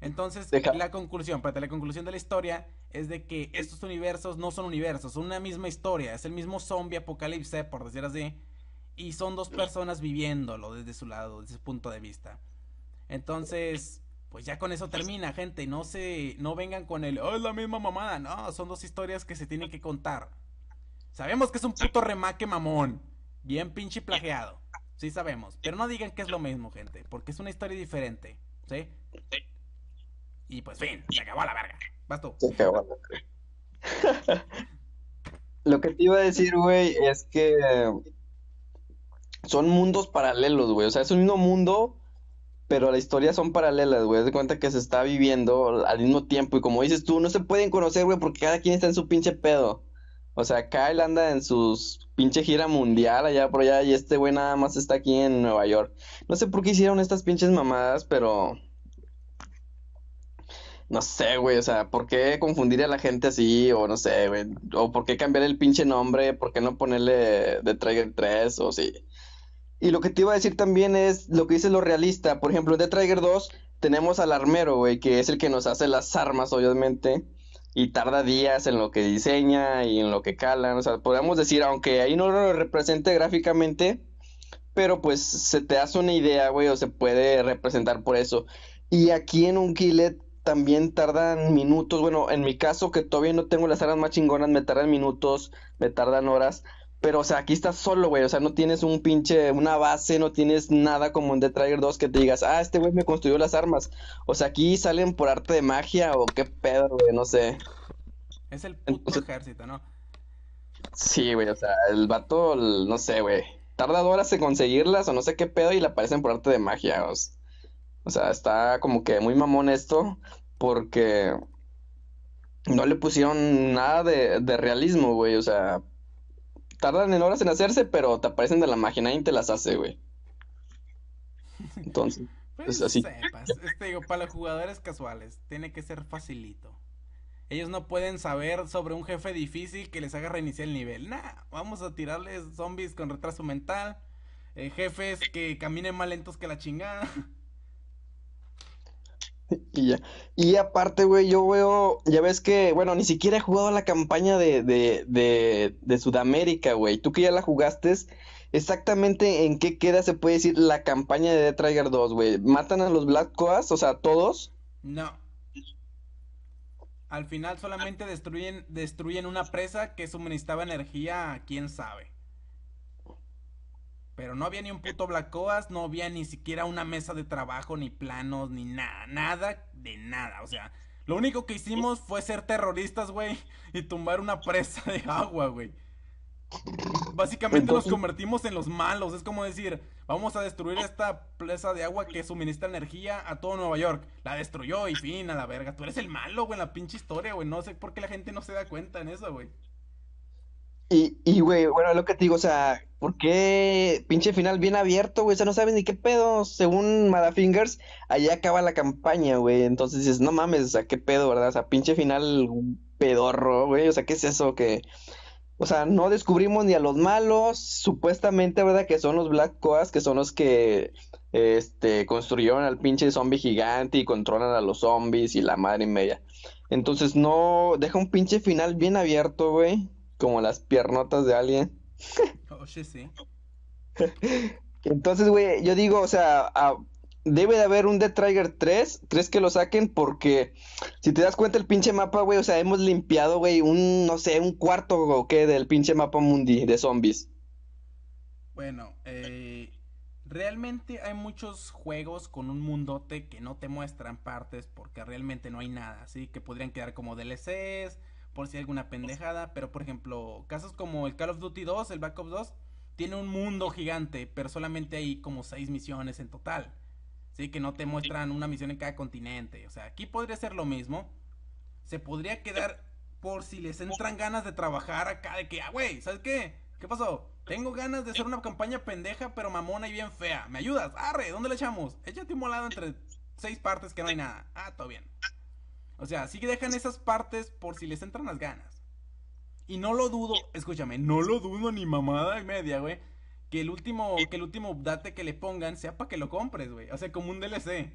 Entonces, la conclusión, para la conclusión de la historia es de que estos universos no son universos, son una misma historia, es el mismo zombie apocalipse, por decir así, y son dos personas viviéndolo desde su lado, desde su punto de vista. Entonces, pues ya con eso termina, gente, no se no vengan con el, oh, es la misma mamada, no, son dos historias que se tienen que contar. Sabemos que es un puto remake, mamón, bien pinche plagiado. Sí sabemos, pero no digan que es lo mismo, gente, porque es una historia diferente, ¿sí? Y pues fin, se acabó la verga. Vas tú. Se acabó la verga. Lo que te iba a decir, güey, es que son mundos paralelos, güey. O sea, es un mismo mundo, pero las historias son paralelas, güey. de cuenta que se está viviendo al mismo tiempo. Y como dices tú, no se pueden conocer, güey, porque cada quien está en su pinche pedo. O sea, Kyle anda en sus pinche gira mundial allá por allá y este güey nada más está aquí en Nueva York. No sé por qué hicieron estas pinches mamadas, pero no sé, güey, o sea, ¿por qué confundir a la gente así? O no sé, güey. O ¿por qué cambiar el pinche nombre? ¿Por qué no ponerle The Trigger 3? O sí. Y lo que te iba a decir también es lo que dice lo realista. Por ejemplo, en The Trigger 2 tenemos al armero, güey, que es el que nos hace las armas, obviamente. Y tarda días en lo que diseña y en lo que cala. O sea, podríamos decir, aunque ahí no lo represente gráficamente, pero pues se te hace una idea, güey, o se puede representar por eso. Y aquí en un Killet también tardan minutos. Bueno, en mi caso, que todavía no tengo las armas más chingonas, me tardan minutos, me tardan horas. Pero, o sea, aquí estás solo, güey. O sea, no tienes un pinche, una base, no tienes nada como en The Trigger 2 que te digas, ah, este güey me construyó las armas. O sea, aquí salen por arte de magia o qué pedo, güey, no sé. Es el puto ejército, ¿no? Sí, güey, o sea, el vato, no sé, güey. Tarda horas en conseguirlas o no sé qué pedo y la aparecen por arte de magia. O sea. O sea, está como que muy mamón esto porque no le pusieron nada de, realismo, güey. O sea, tardan en horas en hacerse, pero te aparecen de la máquina y te las hace, güey. Entonces, pues, es así. para los jugadores casuales, tiene que ser facilito. Ellos no pueden saber sobre un jefe difícil que les haga reiniciar el nivel. Nah, vamos a tirarles zombies con retraso mental, eh, jefes que caminen más lentos que la chingada. Y Y aparte, güey, yo veo, ya ves que, bueno, ni siquiera he jugado la campaña de, Sudamérica, güey. Tú que ya la jugaste, exactamente en qué queda, se puede decir, la campaña de The Trigger 2, güey. ¿Matan a los Black Coas? O sea, ¿todos? No. Al final solamente destruyen, destruyen una presa que suministraba energía a quién sabe. Pero no había ni un puto blacoas, no había ni siquiera una mesa de trabajo, ni planos, ni nada, nada de nada. O sea, lo único que hicimos fue ser terroristas, güey, y tumbar una presa de agua, güey. Básicamente nos convertimos en los malos. Es como decir, vamos a destruir esta presa de agua que suministra energía a todo Nueva York. La destruyó y fin, a la verga. Tú eres el malo, güey, en la pinche historia, güey. No sé por qué la gente no se da cuenta en eso, güey. Y, güey, bueno, lo que te digo, o sea, ¿por qué pinche final bien abierto, güey? O sea, no sabes ni qué pedo. Según Madafingers, allá acaba la campaña, güey. Entonces dices, no mames, o sea, qué pedo, ¿verdad? O sea, pinche final pedorro, güey. O sea, ¿qué es eso que...? O sea, no descubrimos ni a los malos, supuestamente, ¿verdad? Que son los Black Coas, que son los que este, construyeron al pinche zombie gigante y controlan a los zombies y la madre y media. Entonces, no, deja un pinche final bien abierto, güey como las piernotas de alguien. Oye, oh, sí. Entonces, güey, yo digo, o sea, debe de haber un Dead Trigger 3. Tres que lo saquen? Porque si te das cuenta, el pinche mapa, güey, o sea, hemos limpiado, güey, un, no sé, un cuarto o qué del pinche mapa mundi de zombies. Bueno, eh, realmente hay muchos juegos con un mundote que no te muestran partes porque realmente no hay nada, así que podrían quedar como DLCs por si hay alguna pues pendejada, pero por ejemplo, casos como el Call of Duty 2, el Black Ops 2, tiene un mundo gigante, pero solamente hay como seis misiones en total. Sí, que no te muestran una misión en cada continente. O sea, aquí podría ser lo mismo. Se podría quedar por si les entran ganas de trabajar acá, de que, ah, güey, ¿sabes qué? ¿Qué pasó? Tengo ganas de hacer una campaña pendeja, pero mamona y bien fea. ¿Me ayudas? Arre, ¿dónde le echamos? Échate un molado entre seis partes que no hay nada. Ah, todo bien. O sea, sí que dejan esas partes por si les entran las ganas. Y no lo dudo, escúchame, no lo dudo ni mamada y media, güey. Que el último, que el último date que le pongan sea para que lo compres, güey. O sea, como un DLC.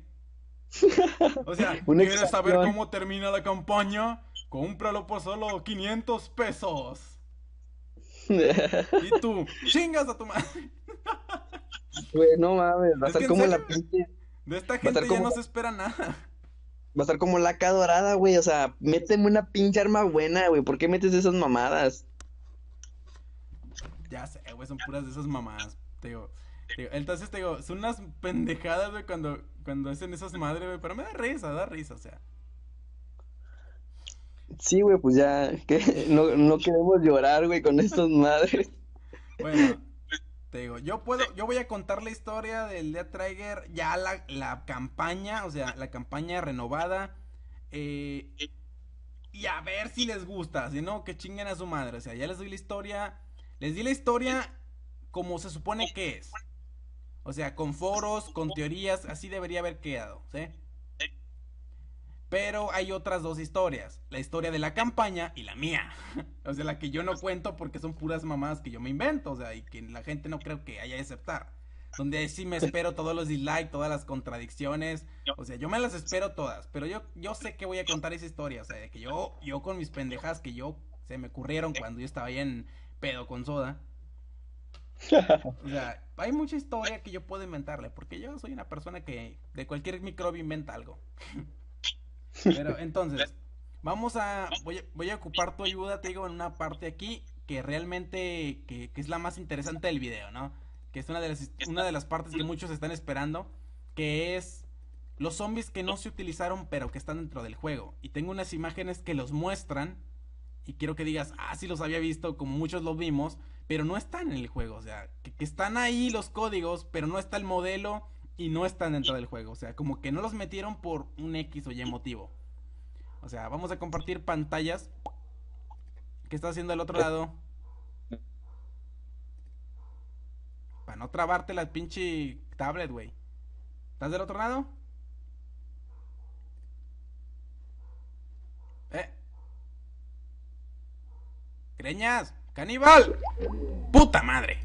O sea, quieres saber cómo termina la campaña, cómpralo por solo 500 pesos. y tú, chingas a tu madre. Güey, no mames, va a estar como la De esta gente ya no se espera nada va a estar como laca dorada, güey. O sea, méteme una pinche arma buena, güey. ¿Por qué metes esas mamadas? Ya sé, güey, son puras de esas mamadas. Te digo, entonces te digo, son unas pendejadas, güey, cuando, cuando hacen esas madres, güey. Pero me da risa, da risa, o sea. Sí, güey, pues ya, que no, no queremos llorar, güey, con estas madres. Bueno, yo puedo, yo voy a contar la historia del Death Trigger, ya la, la campaña, o sea, la campaña renovada. Eh, y a ver si les gusta, si no, que chinguen a su madre. O sea, ya les di la historia. Les di la historia como se supone que es. O sea, con foros, con teorías, así debería haber quedado, ¿sí? Pero hay otras dos historias, la historia de la campaña y la mía. o sea, la que yo no cuento porque son puras mamadas que yo me invento, o sea, y que la gente no creo que haya de aceptar. Donde sí me espero todos los dislikes, todas las contradicciones, o sea, yo me las espero todas, pero yo, yo sé que voy a contar esa historia, o sea, de que yo, yo con mis pendejas que yo se me ocurrieron cuando yo estaba ahí en pedo con soda. O sea, hay mucha historia que yo puedo inventarle, porque yo soy una persona que de cualquier microbio inventa algo. Pero entonces, vamos a voy, a, voy a ocupar tu ayuda, te digo, en una parte aquí que realmente, que, que es la más interesante del video, ¿no? Que es una de las, una de las partes que muchos están esperando, que es los zombies que no se utilizaron pero que están dentro del juego. Y tengo unas imágenes que los muestran y quiero que digas, ah, sí los había visto, como muchos los vimos, pero no están en el juego, o sea, que están ahí los códigos, pero no está el modelo y no están dentro del juego. O sea, como que no los metieron por un X o Y motivo. O sea, vamos a compartir pantallas. ¿Qué está haciendo el otro eh. lado? Para no trabarte la pinche tablet, güey. ¿Estás del otro lado? ¿Eh? ¡Greñas! ¡Caníbal! ¡Puta madre!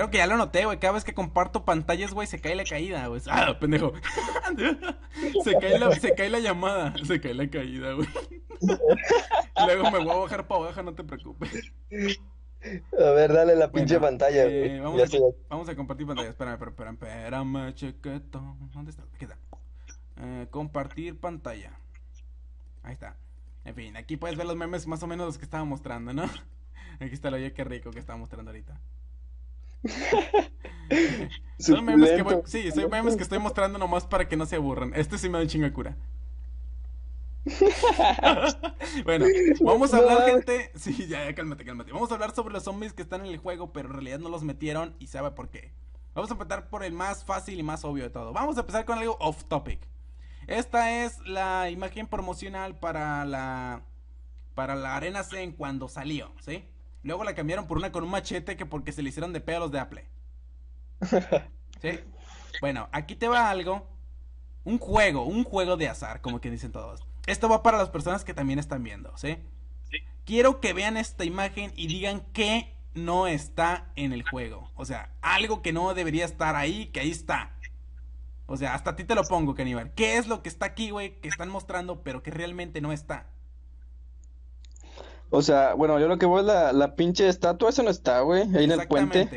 Creo que ya lo noté, güey. Cada vez que comparto pantallas, güey, se cae la caída, güey. Ah, pendejo. se, cae la, se cae la llamada. Se cae la caída, güey. Luego me voy a bajar para abajo, no te preocupes. A ver, dale la pinche pantalla, eh, vamos, a compartir pantalla. Espérame, espérame, espérame, chequeto. ¿Dónde está? ¿Qué está. Eh, compartir pantalla. Ahí está. En fin, aquí puedes ver los memes más o menos los que estaba mostrando, ¿no? Aquí está lo oye, qué rico que estaba mostrando ahorita. son memes que sí, son que estoy mostrando nomás para que no se aburran. Este sí me da un cura. bueno, vamos a hablar, gente. Sí, ya, ya, cálmate, cálmate. Vamos a hablar sobre los zombies que están en el juego, pero en realidad no los metieron y sabe por qué. Vamos a empezar por el más fácil y más obvio de todo. Vamos a empezar con algo off topic. Esta es la imagen promocional para la para la Arena Zen cuando salió, ¿sí? Luego la cambiaron por una con un machete que porque se le hicieron de pedo los de Apple. ¿Sí? Bueno, aquí te va algo. Un juego, un juego de azar, como que dicen todos. Esto va para las personas que también están viendo, ¿sí? Quiero que vean esta imagen y digan que no está en el juego. O sea, algo que no debería estar ahí, que ahí está. O sea, hasta a ti te lo pongo, Caníbal. ¿Qué es lo que está aquí, güey, que están mostrando, pero que realmente no está? O sea, bueno, yo lo que veo es la, pinche estatua, eso no está, güey, ahí en el puente.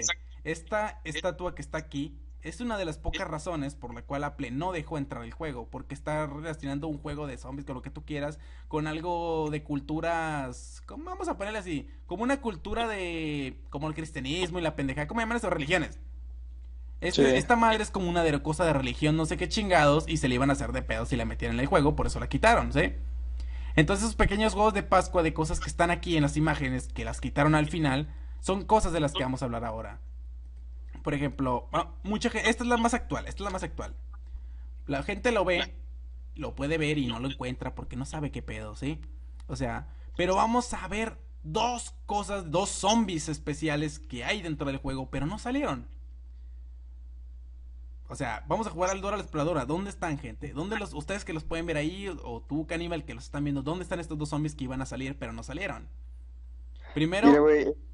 Esta estatua que está aquí es una de las pocas razones por la cual Apple no dejó entrar el juego, porque está relacionando un juego de zombies con lo que tú quieras, con algo de culturas, ¿cómo vamos a ponerle así? Como una cultura de, como el cristianismo y la pendeja, ¿cómo llaman esas religiones? Este, esta madre es como una de cosa de religión, no sé qué chingados, y se le iban a hacer de pedos si la metieran en el juego, por eso la quitaron, ¿sí? Entonces esos pequeños juegos de Pascua de cosas que están aquí en las imágenes, que las quitaron al final, son cosas de las que vamos a hablar ahora. Por ejemplo, mucha esta es la más actual, esta es la más actual. La gente lo ve, lo puede ver y no lo encuentra porque no sabe qué pedo, ¿sí? O sea, pero vamos a ver dos cosas, dos zombies especiales que hay dentro del juego, pero no salieron. O sea, vamos a jugar al Dora la Exploradora. ¿Dónde están, gente? ¿Dónde los, ustedes que los pueden ver ahí, o tú, Caníbal, que los están viendo, dónde están estos dos zombies que iban a salir, pero no salieron? Primero,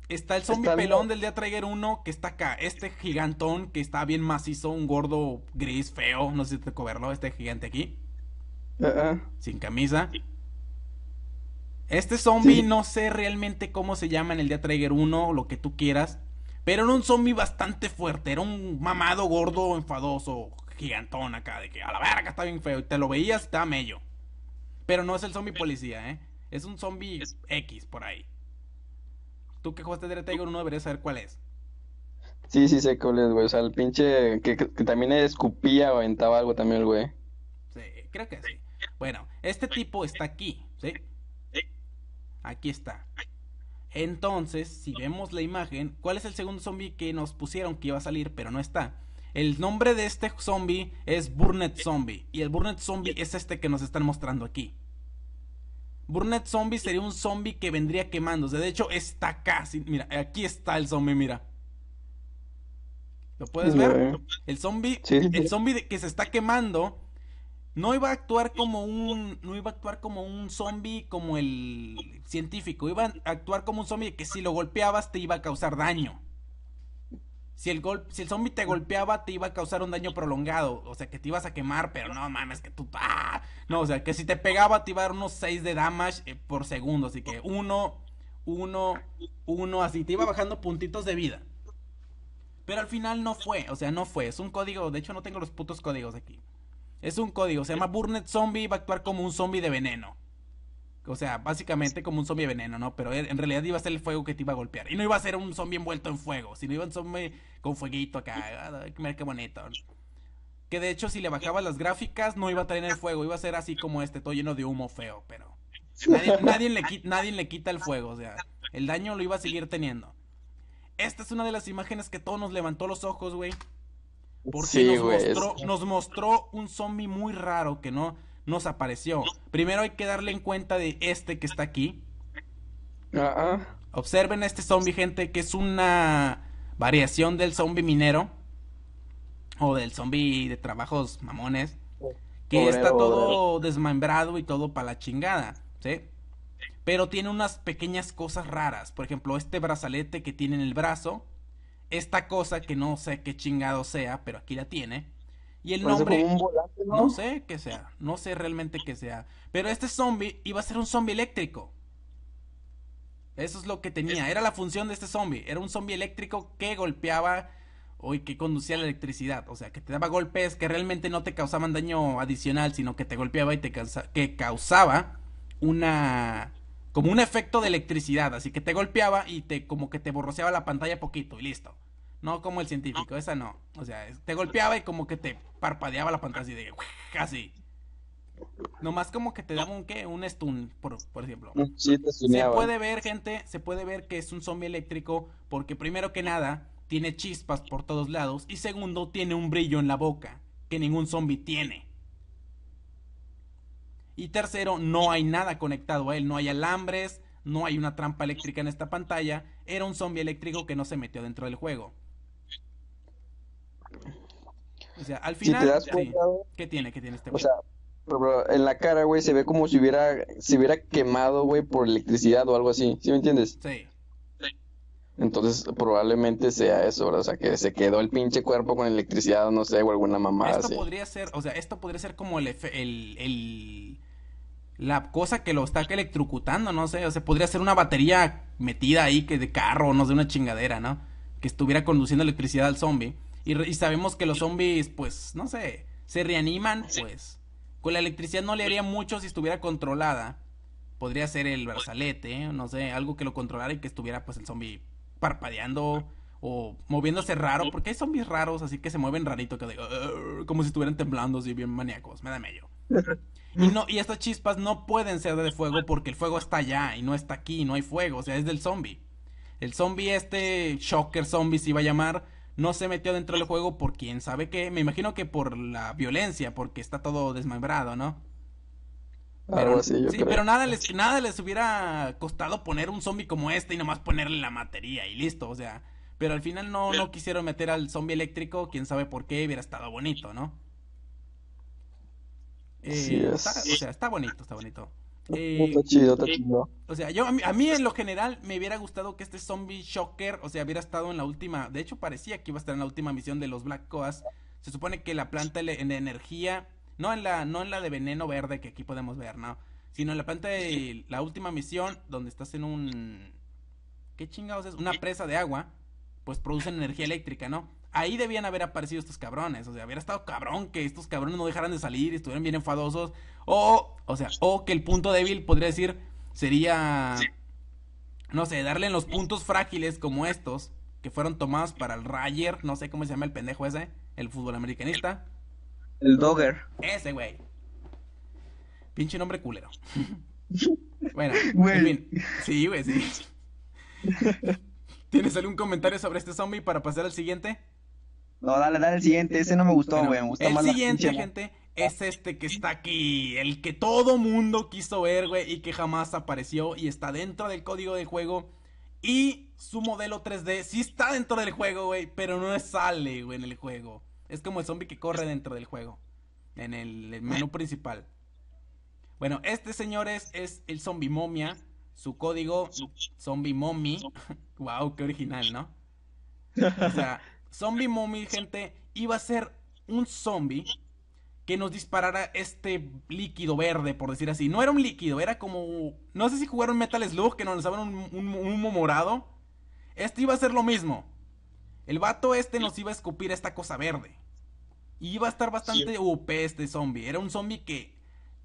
está el zombie pelón del día Trigger 1, que está acá. Este gigantón que está bien macizo, un gordo gris, feo. No sé si te coberlo. este gigante aquí. Sin camisa. Este zombie no sé realmente cómo se llama en el día Trigger 1, lo que tú quieras. Pero era un zombie bastante fuerte. Era un mamado gordo, enfadoso, gigantón acá. De que a la verga está bien feo. Y te lo veías estaba mello. Pero no es el zombie policía, ¿eh? Es un zombie X por ahí. Tú que jugaste Dread Tiger 1 deberías saber cuál es. Sí, sí sé cuál es, güey. O sea, el pinche que, también escupía o aventaba algo también el güey. Sí, creo que sí. Bueno, este tipo está aquí, ¿sí? Aquí está. Entonces, si vemos la imagen, ¿cuál es el segundo zombie que nos pusieron que iba a salir pero no está? El nombre de este zombie es Burnet Zombie. Y el Burnet Zombie es este que nos están mostrando aquí. Burnet Zombie sería un zombie que vendría quemándose. De hecho, está casi. Mira, aquí está el zombie, mira. ¿Lo puedes ver? Eh. El zombie, el zombie que se está quemando no iba a actuar como un. No iba a actuar como un zombie como el científico. Iba a actuar como un zombie que si lo golpeabas te iba a causar daño. Si el, si el zombie te golpeaba, te iba a causar un daño prolongado. O sea, que te ibas a quemar, pero no mames, que tú. Ah, no, o sea, que si te pegaba, te iba a dar unos 6 de damage eh, por segundo. Así que uno, uno, uno, así. Te iba bajando puntitos de vida. Pero al final no fue, o sea, no fue. Es un código. De hecho, no tengo los putos códigos aquí. Es un código, se llama Burnet Zombie va a actuar como un zombie de veneno. O sea, básicamente como un zombie de veneno, ¿no? Pero en realidad iba a ser el fuego que te iba a golpear. Y no iba a ser un zombie envuelto en fuego, sino iba a un zombie con fueguito acá. mira qué bonito. Que de hecho, si le bajaba las gráficas, no iba a tener el fuego. Iba a ser así como este, todo lleno de humo feo, pero. Nadie, le, nadie le quita el fuego, o sea, el daño lo iba a seguir teniendo. Esta es una de las imágenes que todos nos levantó los ojos, güey. Porque nos, mostró, un zombie muy raro que no nos apareció. Primero hay que darle en cuenta de este que está aquí. Observen a este zombie, gente, que es una variación del zombie minero. O del zombie de trabajos mamones. Que está todo desmembrado y todo para la chingada. ¿Sí? Pero tiene unas pequeñas cosas raras. Por ejemplo, este brazalete que tiene en el brazo esta cosa que no sé qué chingado sea, pero aquí la tiene. Y el nombre. ¿no? sé qué sea. No sé realmente qué sea. Pero este zombie iba a ser un zombie eléctrico. Eso es lo que tenía. Era la función de este zombie. Era un zombie eléctrico que golpeaba o que conducía la electricidad. O sea, que te daba golpes que realmente no te causaban daño adicional, sino que te golpeaba y te que causaba una como un efecto de electricidad, así que te golpeaba y te como que te borroseaba la pantalla poquito y listo. No como el científico, esa no. O sea, te golpeaba y como que te parpadeaba la pantalla así de casi Nomás como que te daba un qué, un stun, por, por ejemplo. se puede ver, gente, se puede ver que es un zombie eléctrico porque primero que nada tiene chispas por todos lados y segundo tiene un brillo en la boca que ningún zombie tiene. Y tercero, no hay nada conectado a él, no hay alambres, no hay una trampa eléctrica en esta pantalla, era un zombie eléctrico que no se metió dentro del juego. O sea, al final, ¿qué tiene? ¿Qué tiene este O sea, en la cara, güey, se ve como si hubiera, hubiera quemado, güey, por electricidad o algo así, ¿sí me entiendes? Sí. Entonces, probablemente sea eso, ¿verdad? O sea, que se quedó el pinche cuerpo con electricidad, no sé, o alguna mamada. Esto podría ser, o sea, esto podría ser como el, el la cosa que lo está electrocutando, no sé, o sea, podría ser una batería metida ahí que de carro, no sé, una chingadera, ¿no? Que estuviera conduciendo electricidad al zombie. Y, sabemos que los zombies, pues, no sé, se reaniman, pues. Con la electricidad no le haría mucho si estuviera controlada. Podría ser el brazalete, no sé, algo que lo controlara y que estuviera, pues, el zombie parpadeando o moviéndose raro, porque hay zombies raros, así que se mueven rarito, que como si estuvieran temblando, así bien maníacos, me da medio. Y, mm. no, y estas chispas no pueden ser de fuego porque el fuego está allá y no está aquí, no hay fuego, o sea, es del zombie. El zombie este, Shocker Zombie se iba a llamar, no se metió dentro del juego por quién sabe qué. Me imagino que por la violencia, porque está todo desmembrado, ¿no? Pero, ah, sí, sí pero nada les, nada les hubiera costado poner un zombie como este y nomás ponerle la materia y listo, o sea. Pero al final no, no quisieron meter al zombie eléctrico, quién sabe por qué, hubiera estado bonito, ¿no? sí eh, o sea, está bonito, está bonito. está eh, chido, está eh, chido. O sea, yo a mí, en lo general me hubiera gustado que este zombie shocker, o sea, hubiera estado en la última, de hecho parecía que iba a estar en la última misión de los Black Coas. Se supone que la planta de energía, no en la no en la de veneno verde que aquí podemos ver, no, sino en la planta de la última misión donde estás en un ¿qué chingados es? Una presa de agua, pues producen energía eléctrica, ¿no? ahí debían haber aparecido estos cabrones. O sea, hubiera estado cabrón que estos cabrones no dejaran de salir, y estuvieran bien enfadosos. O, o sea, o que el punto débil, podría decir, sería, no sé, darle en los puntos frágiles como estos, que fueron tomados para el Rayer, no sé cómo se llama el pendejo ese, el fútbol americanista. El Dogger. Ese, güey. Pinche nombre culero. bueno, Sí, güey, sí. ¿Tienes algún comentario sobre este zombie para pasar al siguiente? No, dale, dale el siguiente. Ese no me gustó, güey. me gustó el siguiente, gente, es este que está aquí. El que todo mundo quiso ver, güey. Y que jamás apareció. Y está dentro del código del juego. Y su modelo 3D sí está dentro del juego, güey. Pero no sale, güey, en el juego. Es como el zombie que corre dentro del juego. En el, menú principal. Bueno, este señores es el zombie momia. Su código, zombie momi. wow, qué original, ¿no? O sea. Zombie Mommy, gente, iba a ser un zombie que nos disparara este líquido verde, por decir así. No era un líquido, era como... No sé si jugaron Metal Slug, que nos daban un, humo morado. Este iba a ser lo mismo. El vato este nos iba a escupir esta cosa verde. Y iba a estar bastante UP este zombie. Era un zombie que...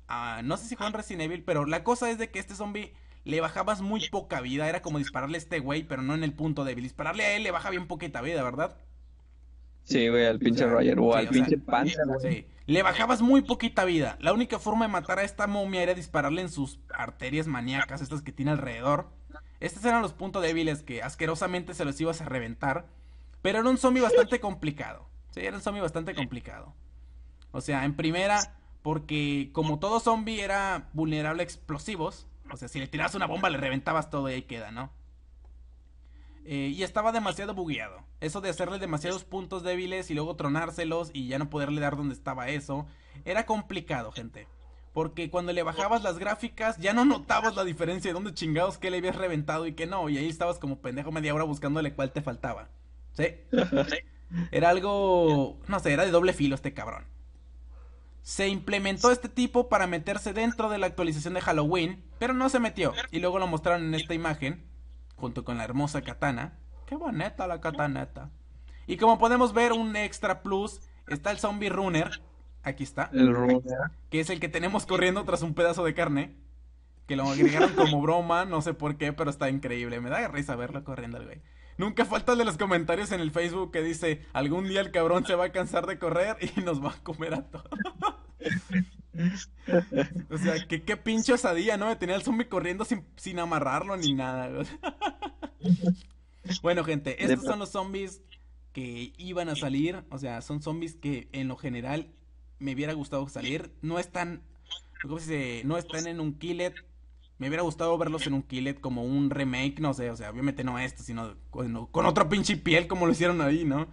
Ah, no sé si jugaron Resident Evil, pero la cosa es de que este zombie le bajabas muy poca vida. Era como dispararle a este güey, pero no en el punto débil. Dispararle a él le baja bien poquita vida, ¿verdad? Sí, güey, al pinche Roger o al pinche Le bajabas muy poquita vida. La única forma de matar a esta momia era dispararle en sus arterias maníacas, estas que tiene alrededor. Estos eran los puntos débiles que asquerosamente se los ibas a reventar. Pero era un zombie bastante complicado. Sí, era un zombie bastante complicado. O sea, en primera, porque como todo zombie era vulnerable a explosivos. O sea, si le tirabas una bomba le reventabas todo y ahí queda, ¿no? Eh, y estaba demasiado bugueado. Eso de hacerle demasiados puntos débiles y luego tronárselos y ya no poderle dar donde estaba eso. Era complicado, gente. Porque cuando le bajabas las gráficas ya no notabas la diferencia de dónde chingados que le habías reventado y que no. Y ahí estabas como pendejo media hora buscándole cuál te faltaba. ¿Sí? Era algo... No sé, era de doble filo este cabrón. Se implementó este tipo para meterse dentro de la actualización de Halloween, pero no se metió. Y luego lo mostraron en esta imagen junto con la hermosa katana. ¡Qué bonita la kataneta! Y como podemos ver, un extra plus está el zombie runner. Aquí está. El runner. Que es el que tenemos corriendo tras un pedazo de carne. Que lo agregaron como broma, no sé por qué, pero está increíble. Me da risa verlo corriendo al güey. Nunca falta el de los comentarios en el Facebook que dice, algún día el cabrón se va a cansar de correr y nos va a comer a todos. o sea, que qué pinche día ¿no? De tener al zombie corriendo sin, sin amarrarlo ni nada. bueno, gente, estos son los zombies que iban a salir. O sea, son zombies que en lo general me hubiera gustado salir. No están, No están en un killet. Me hubiera gustado verlos en un killet como un remake, no sé, o sea, obviamente no estos sino con, con otra pinche piel como lo hicieron ahí, ¿no?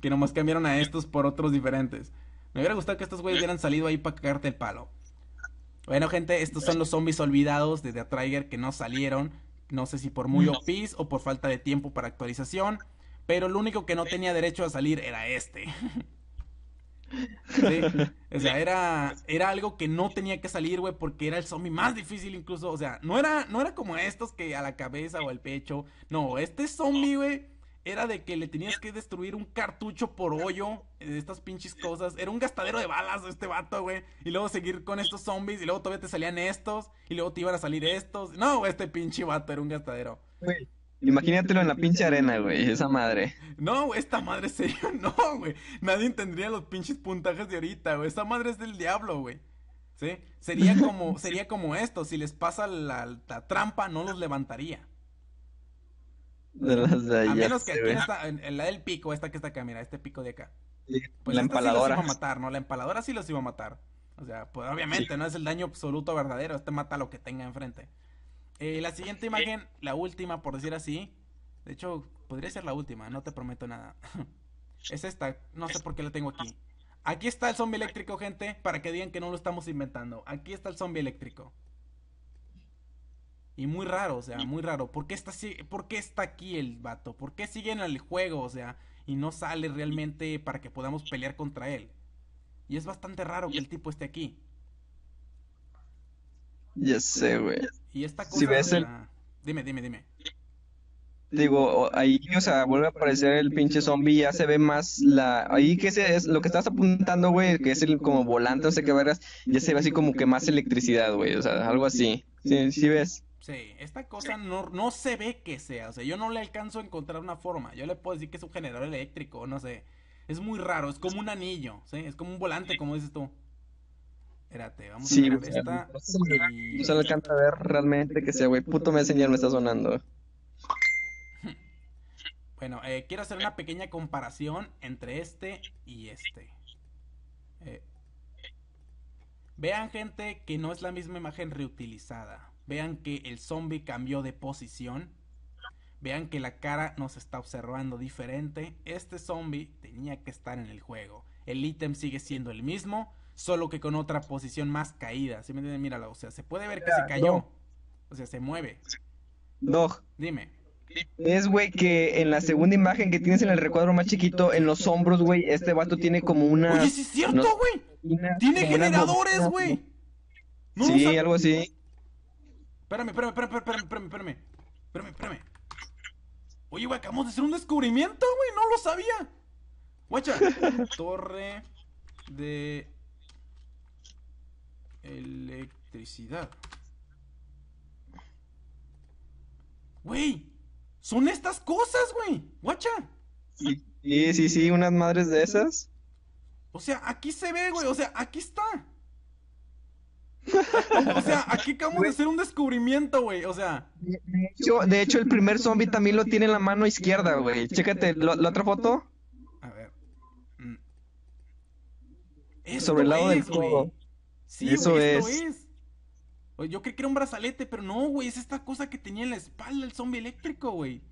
Que nomás cambiaron a estos por otros diferentes. Me hubiera gustado que estos güeyes mm. hubieran salido ahí para cagarte el palo. Bueno, gente, estos son los zombies olvidados Desde a que no salieron. No sé si por muy opis o por falta de tiempo para actualización. Pero lo único que no tenía derecho a salir era este. O sea, era, era algo que no tenía que salir, güey, porque era el zombie más difícil incluso. O sea, no era, no era como estos que a la cabeza o al pecho. No, este zombie, güey era de que le tenías que destruir un cartucho por hoyo, De eh, estas pinches cosas. Era un gastadero de balas este vato, güey. Y luego seguir con estos zombies, y luego todavía te salían estos, y luego te iban a salir estos. No, este pinche vato era un gastadero. Güey, imagínatelo en la pinche arena, güey, esa madre. No, güey, esta madre sería no, güey. Nadie tendría los pinches puntajes de ahorita, güey. Esa madre es del diablo, güey. ¿Sí? Sería como, sería como esto, si les pasa la trampa, no los levantaría. A menos que aquí está, en, la del pico, esta que está acá, mira, este pico de acá. pues la empaladora. Sí los iba a matar, ¿no? La empaladora sí los iba a matar. O sea, pues obviamente, no es el daño absoluto verdadero. Este mata lo que tenga enfrente. Eh, la siguiente imagen, la última, por decir así. De hecho, podría ser la última, no te prometo nada. es esta, no sé por qué la tengo aquí. Aquí está el zombie eléctrico, gente, para que digan que no lo estamos inventando. Aquí está el zombie eléctrico. Y muy raro, o sea, muy raro. ¿Por qué, está, ¿Por qué está aquí el vato? ¿Por qué sigue en el juego? O sea, y no sale realmente para que podamos pelear contra él. Y es bastante raro que el tipo esté aquí. Ya sé, güey. Y esta cosa. Si ves Dime, dime, dime. Digo, ahí, o sea, vuelve a aparecer el pinche zombie, ya se ve más la... Ahí que se, es lo que estás apuntando, güey, que es el como volante, no sé qué vergas, ya se ve así como que más electricidad, güey, o sea, algo así. Sí, sí ves. Sí, esta cosa no, se ve que sea. O sea, yo no le alcanzo a encontrar una forma. Yo le puedo decir que es un generador eléctrico, no sé. Es muy raro, es como un anillo, ¿sí? Es como un volante, como dices tú. Espérate, vamos a ver No se se alcanza a ver realmente que sea, güey. Puto me Messenger me está sonando. Bueno, eh, quiero hacer una pequeña comparación entre este y este. Eh, vean, gente, que no es la misma imagen reutilizada vean que el zombie cambió de posición, vean que la cara nos está observando diferente, este zombie tenía que estar en el juego. El ítem sigue siendo el mismo, solo que con otra posición más caída. ¿Sí me entienden? Míralo, o sea, se puede ver que se cayó. O sea, se mueve. Dog. Dime. Es, güey, que en la segunda imagen que tienes en el recuadro más chiquito, en los hombros, güey, este vato tiene como una... Oye, sí es cierto, güey. Tiene generadores, güey. sí, algo así. Espérame, espérame, espérame, espérame, espérame, espérame. Espérame, Oye, güey, acabamos de hacer un descubrimiento, güey. No lo sabía. Guacha. Torre de electricidad. Güey, son estas cosas, güey. Guacha. Sí, sí, sí, unas madres de esas. O sea, aquí se ve, güey. O sea, aquí está o sea, aquí acabamos de hacer un descubrimiento, güey. O sea. De hecho, de hecho, el primer zombie también lo tiene en la mano izquierda, güey. Chécate, la otra foto. A ver. Mm. Sobre el lado del cubo. Sí, Eso es. Yo creí que era un brazalete, pero no, güey. Es esta cosa que tenía en la espalda el zombie eléctrico, güey.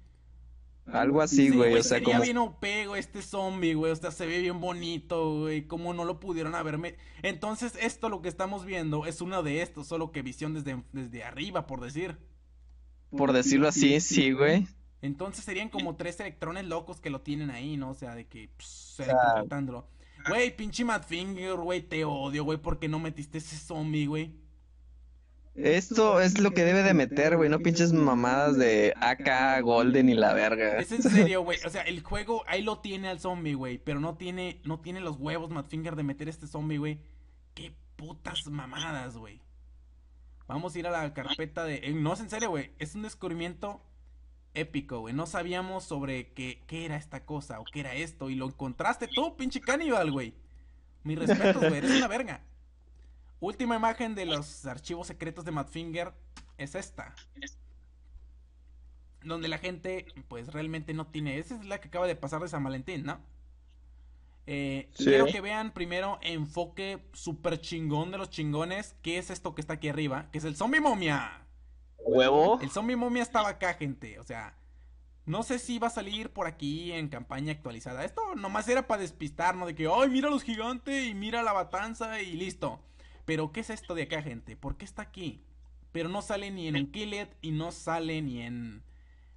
Algo así, güey. o sea, como. bien vino pego este zombie, güey. O sea, se ve bien bonito, güey. Como no lo pudieron haberme. Entonces, esto lo que estamos viendo es uno de estos, solo que visión desde, desde arriba, por decir. Por decirlo así, sí, güey. Entonces serían como tres electrones locos que lo tienen ahí, ¿no? O sea, de que pss, pues, electrocutándolo. Güey, pinche Madfinger, güey, te odio, güey, porque no metiste ese zombie, güey. Esto es lo que debe de meter, güey, no pinches mamadas de AK, Golden y la verga. Es en serio, güey. O sea, el juego ahí lo tiene al zombie, güey, pero no tiene, no tiene los huevos, Madfinger, de meter este zombie, güey. Qué putas mamadas, güey. Vamos a ir a la carpeta de... Eh, no, es en serio, güey. Es un descubrimiento épico, güey. No sabíamos sobre qué, era esta cosa o qué era esto. Y lo encontraste tú, pinche caníbal, güey. Mi respeto, güey. Eres una verga. Última imagen de los archivos secretos de Madfinger es esta. Donde la gente, pues realmente no tiene. Esa es la que acaba de pasar de San Valentín, ¿no? Eh, sí. Quiero que vean primero enfoque super chingón de los chingones. ¿Qué es esto que está aquí arriba? Que es el zombie momia. Huevo. El zombie momia estaba acá, gente. O sea, no sé si va a salir por aquí en campaña actualizada. Esto nomás era para despistarnos de que, ay, mira los gigantes y mira la batanza y listo. Pero ¿qué es esto de acá, gente? ¿Por qué está aquí? Pero no sale ni en Killet y no sale ni en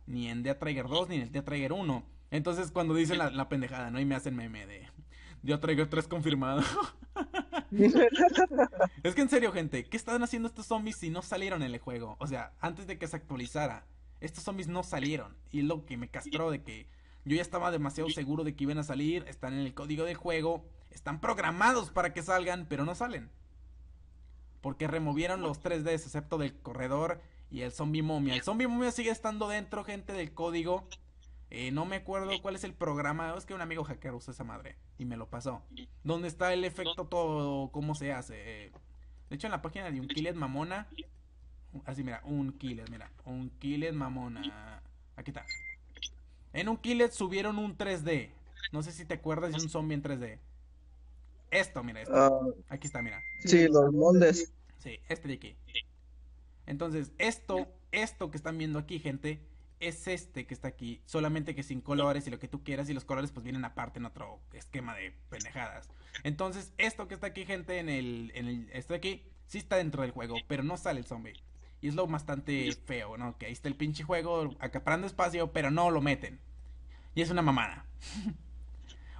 ni en Dead Trigger 2 ni en el Death Trigger 1. Entonces cuando dicen la, pendejada, ¿no? Y me hacen meme de yo traigo 3 confirmado. es que en serio, gente, ¿qué están haciendo estos zombies si no salieron en el juego? O sea, antes de que se actualizara, estos zombies no salieron. Y lo que me castró de que yo ya estaba demasiado seguro de que iban a salir, están en el código del juego, están programados para que salgan, pero no salen porque removieron los 3Ds excepto del corredor y el zombie momia. El zombie momia sigue estando dentro, gente, del código. Eh, no me acuerdo cuál es el programa. Es que un amigo hacker usa esa madre y me lo pasó. ¿Dónde está el efecto todo, cómo se hace. Eh, de hecho, en la página de un killet Mamona. Así, mira, un killet mira. un killet Mamona. Aquí está. En un killet subieron un 3D. No sé si te acuerdas de un zombie en 3D. Esto, mira, esto. Ah, aquí está, mira. Sí, los moldes. Sí, este de aquí. Entonces, esto, esto que están viendo aquí, gente, es este que está aquí, solamente que sin colores y lo que tú quieras, y los colores pues vienen aparte en otro esquema de pendejadas. Entonces, esto que está aquí, gente, en el, en el, esto de aquí, sí está dentro del juego, pero no sale el zombie. Y es lo bastante feo, ¿no? Que ahí está el pinche juego acaparando espacio, pero no lo meten. Y es una mamada.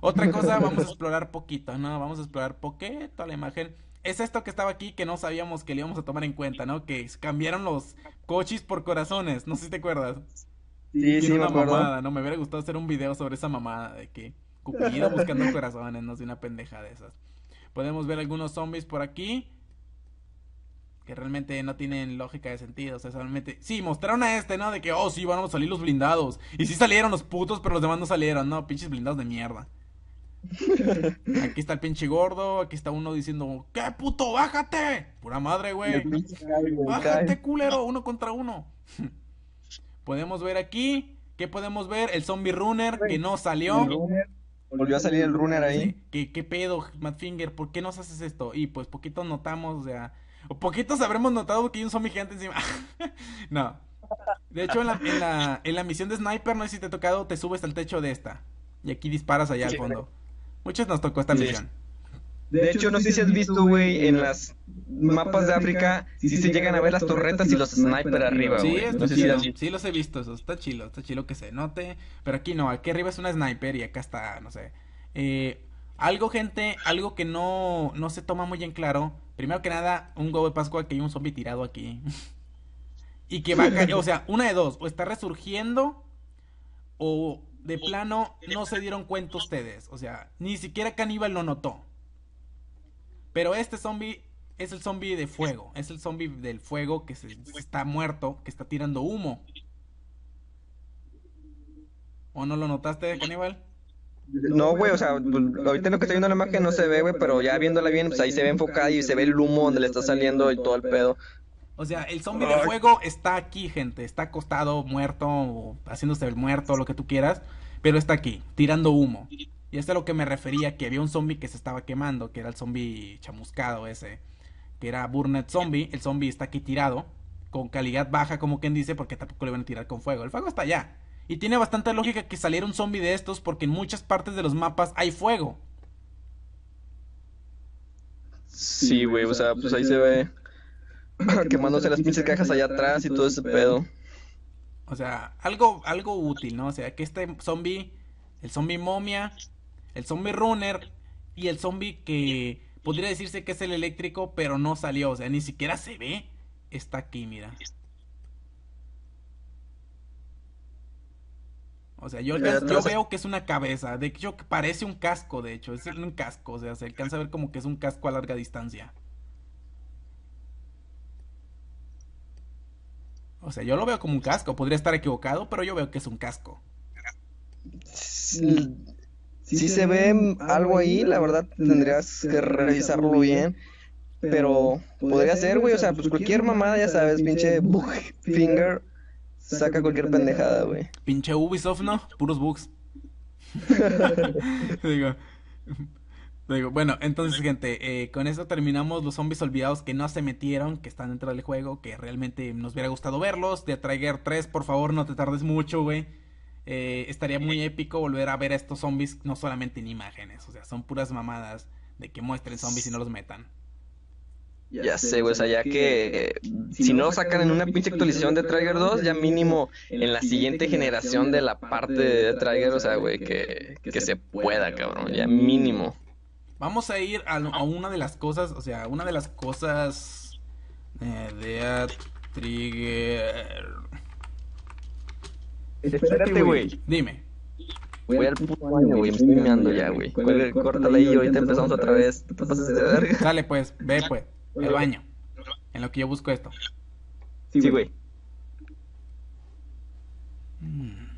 Otra cosa, vamos a explorar poquito, ¿no? Vamos a explorar poquito la imagen. Es esto que estaba aquí que no sabíamos que le íbamos a tomar en cuenta, ¿no? Que cambiaron los coches por corazones, no sé si te acuerdas. Sí, sí, una me mamada, ¿no? Me hubiera gustado hacer un video sobre esa mamada de que Cupido buscando corazones, no de una pendeja de esas. Podemos ver algunos zombies por aquí que realmente no tienen lógica de sentido. O sea, solamente. Sí, mostraron a este, ¿no? De que, oh, sí, van a salir los blindados. Y sí salieron los putos, pero los demás no salieron, ¿no? Pinches blindados de mierda. Aquí está el pinche gordo, aquí está uno diciendo, ¡qué puto, bájate! Pura madre, güey. Bájate, culero, uno contra uno. podemos ver aquí, ¿qué podemos ver? El zombie runner que no salió. Volvió a salir el runner ahí. ¿Qué, qué pedo, Madfinger? ¿Por qué nos haces esto? Y pues poquito notamos, o sea, poquitos habremos notado que hay un zombie gigante encima. no. De hecho, en la, en la, misión de sniper, no sé si te ha tocado, te subes al techo de esta. Y aquí disparas allá al fondo. Muchos nos tocó esta misión. De, hecho, no sé si has visto, güey, en las mapas de África, si se llegan a ver las torretas y los snipers arriba, Sí, sí los he visto, eso está chido, está chido que se note, pero aquí no, aquí arriba es una sniper y acá está, no sé. Eh, algo, gente, algo que no, no se toma muy en claro, primero que nada, un gobo de Pascua que hay un zombie tirado aquí. y que va a caer, o sea, una de dos, o está resurgiendo o de pues, plano no se dieron cuenta ustedes. O sea, ni siquiera Caníbal lo notó. Pero este zombie es el zombie de fuego. Es el zombie del fuego que se, está muerto, que está tirando humo. ¿O no lo notaste, Caníbal? No, güey, o sea, pues, ahorita lo que estoy viendo en la imagen no se ve, güey, pero ya viéndola bien, pues ahí se ve enfocada y se ve el humo donde le está saliendo y todo el pedo. O sea, el zombie de fuego está aquí, gente. Está acostado, muerto, haciéndose el muerto, lo que tú quieras. Pero está aquí, tirando humo. Y esto es a lo que me refería, que había un zombie que se estaba quemando, que era el zombie chamuscado ese. Que era Burnet Zombie. El zombie está aquí tirado, con calidad baja, como quien dice, porque tampoco le van a tirar con fuego. El fuego está allá. Y tiene bastante lógica que saliera un zombie de estos, porque en muchas partes de los mapas hay fuego. Sí, güey, o sea, pues ahí se ve quemándose las pinches cajas allá atrás y todo ese pedo. O sea, algo, algo útil, ¿no? O sea, que este zombie, el zombie momia, el zombie runner y el zombie que podría decirse que es el eléctrico, pero no salió. O sea, ni siquiera se ve. Está aquí, mira. O sea, yo, yo veo que es una cabeza. De hecho, parece un casco, de hecho. Es un casco. O sea, se alcanza a ver como que es un casco a larga distancia. O sea, yo lo veo como un casco. Podría estar equivocado, pero yo veo que es un casco. Si, mm, se ve algo ahí, la verdad tendrías que revisarlo bien. Pero podría ser, güey. O sea, pues cualquier mamada, ya sabes, pinche bug finger saca cualquier pendejada, güey. Pinche Ubisoft, ¿no? Puros bugs. Digo, bueno, entonces, gente, eh, con eso terminamos los zombies olvidados que no se metieron, que están dentro del juego, que realmente nos hubiera gustado verlos. De Trigger 3, por favor, no te tardes mucho, güey. Eh, estaría muy épico volver a ver a estos zombies, no solamente en imágenes, o sea, son puras mamadas de que muestren zombies y no los metan. Ya, sé, güey, o sea, ya que, eh, si, no lo sacan en una pinche actualización de Trigger 2, ya mínimo en la siguiente generación de la parte de Trigger, o sea, güey, que, que, se pueda, cabrón, ya mínimo. Vamos a ir a, una de las cosas, o sea, una de las cosas eh, de a Trigger. Espérate, güey. Dime. Voy al puto baño, güey. Me estoy meando ya, güey. y ahí, ahorita empezamos otra vez. Te de verga. Dale, pues, ve, pues. El baño. En lo que yo busco esto. Sí, güey. Mm.